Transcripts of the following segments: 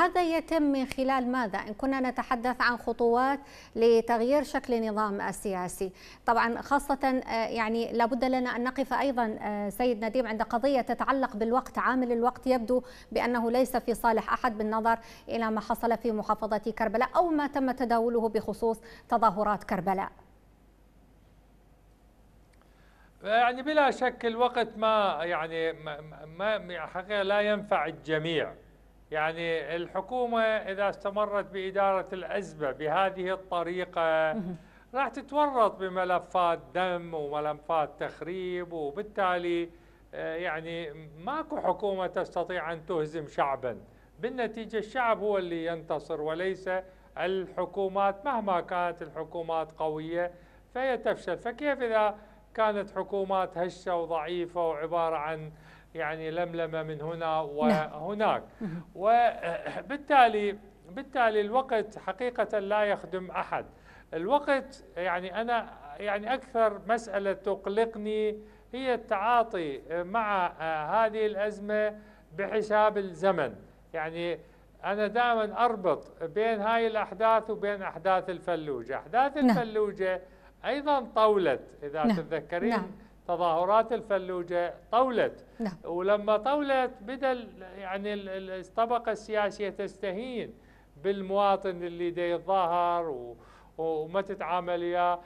هذا يتم من خلال ماذا؟ إن كنا نتحدث عن خطوات لتغيير شكل النظام السياسي طبعا خاصة آه، يعني لابد لنا أن نقف أيضا آه، سيد نديم عند قضية تتعلق بالوقت عامل الوقت يبدو بأنه ليس في صالح أحد بالنظر إلى ما حصل في محافظة كربلاء أو ما تم تداوله بخصوص تظاهرات كربلاء يعني بلا شك الوقت ما يعني ما, ما حقيقة لا ينفع الجميع يعني الحكومة إذا استمرت بإدارة الأزمة بهذه الطريقة راح تتورط بملفات دم وملفات تخريب وبالتالي آه، يعني ماكو حكومة تستطيع أن تهزم شعبا بالنتيجة الشعب هو اللي ينتصر وليس الحكومات مهما كانت الحكومات قوية فهي تفشل فكيف إذا كانت حكومات هشة وضعيفة وعبارة عن يعني لملمه من هنا نعم. وهناك وبالتالي بالتالي الوقت حقيقه لا يخدم احد الوقت يعني انا يعني اكثر مساله تقلقني هي التعاطي مع آه، هذه الازمه بحساب الزمن يعني انا دائما اربط بين هاي الاحداث وبين احداث الفلوجه احداث نعم. الفلوجه ايضا طولت اذا نعم. تتذكرين نعم. تظاهرات الفلوجة طولت نعم. ولما طولت بدأ يعني الطبقة السياسية تستهين بالمواطن اللي دا يتظاهر وما تتعامل وياه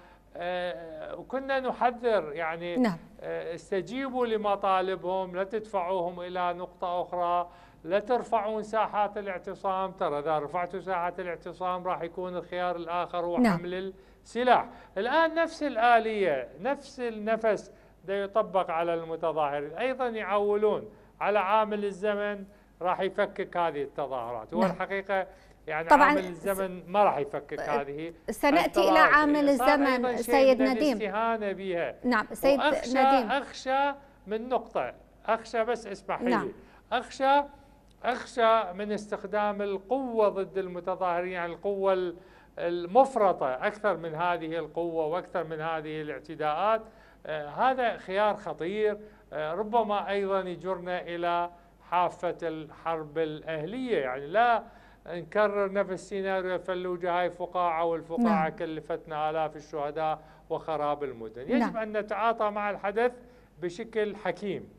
وكنا نحذر يعني نعم. آه، استجيبوا لمطالبهم لا تدفعوهم إلى نقطة أخرى لا ترفعون ساحات الاعتصام ترى إذا رفعتوا ساحات الاعتصام راح يكون الخيار الآخر هو نعم. حمل السلاح الآن نفس الآلية نفس النفس ده يطبق على المتظاهرين أيضا يعولون على عامل الزمن راح يفكك هذه التظاهرات هو نعم. الحقيقة يعني طبعا عامل الزمن ما راح يفكك هذه سناتي الى عامل الزمن سيد نديم استهانه بها نعم سيد وأخشى نديم اخشى من نقطه اخشى بس اسمح لي نعم. اخشى اخشى من استخدام القوه ضد المتظاهرين يعني القوه المفرطه اكثر من هذه القوه واكثر من هذه الاعتداءات آه، هذا خيار خطير آه، ربما أيضا يجرنا إلى حافة الحرب الأهلية يعني لا نكرر نفس السيناريو الفلوجة هاي فقاعة والفقاعة نعم. كلفتنا آلاف الشهداء وخراب المدن نعم. يجب نعم. أن نتعاطى مع الحدث بشكل حكيم